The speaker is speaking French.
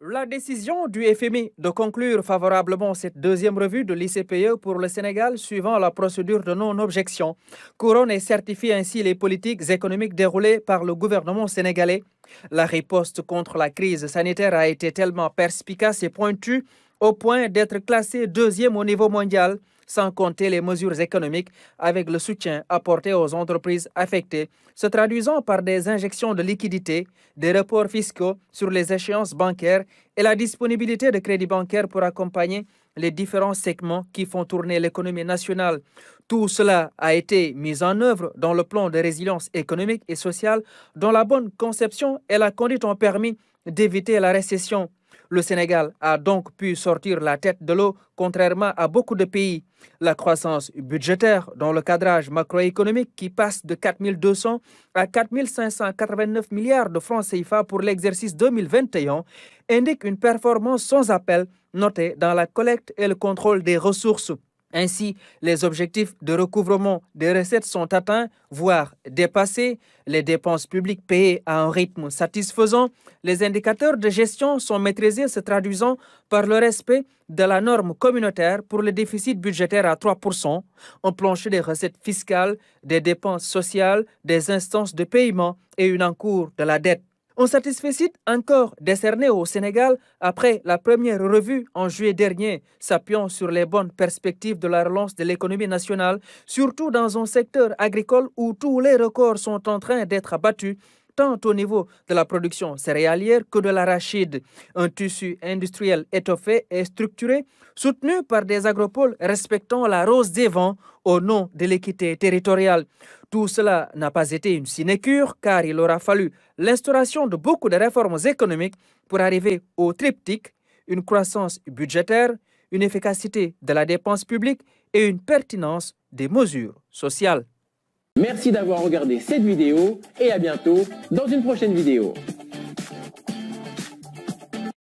La décision du FMI de conclure favorablement cette deuxième revue de l'ICPE pour le Sénégal suivant la procédure de non-objection couronne et certifie ainsi les politiques économiques déroulées par le gouvernement sénégalais. La riposte contre la crise sanitaire a été tellement perspicace et pointue au point d'être classée deuxième au niveau mondial sans compter les mesures économiques avec le soutien apporté aux entreprises affectées, se traduisant par des injections de liquidités, des reports fiscaux sur les échéances bancaires et la disponibilité de crédits bancaires pour accompagner les différents segments qui font tourner l'économie nationale. Tout cela a été mis en œuvre dans le plan de résilience économique et sociale dont la bonne conception et la conduite ont permis d'éviter la récession. Le Sénégal a donc pu sortir la tête de l'eau, contrairement à beaucoup de pays. La croissance budgétaire dans le cadrage macroéconomique qui passe de 4 200 à 4 589 milliards de francs CFA pour l'exercice 2021 indique une performance sans appel notée dans la collecte et le contrôle des ressources. Ainsi, les objectifs de recouvrement des recettes sont atteints, voire dépassés, les dépenses publiques payées à un rythme satisfaisant, les indicateurs de gestion sont maîtrisés se traduisant par le respect de la norme communautaire pour le déficit budgétaire à 3%, un plancher des recettes fiscales, des dépenses sociales, des instances de paiement et une encours de la dette. On satisfecit encore décerné au Sénégal après la première revue en juillet dernier, s'appuyant sur les bonnes perspectives de la relance de l'économie nationale, surtout dans un secteur agricole où tous les records sont en train d'être abattus tant au niveau de la production céréalière que de l'arachide, un tissu industriel étoffé et structuré, soutenu par des agropoles respectant la rose des vents au nom de l'équité territoriale. Tout cela n'a pas été une sinécure car il aura fallu l'instauration de beaucoup de réformes économiques pour arriver au triptyque, une croissance budgétaire, une efficacité de la dépense publique et une pertinence des mesures sociales. Merci d'avoir regardé cette vidéo et à bientôt dans une prochaine vidéo.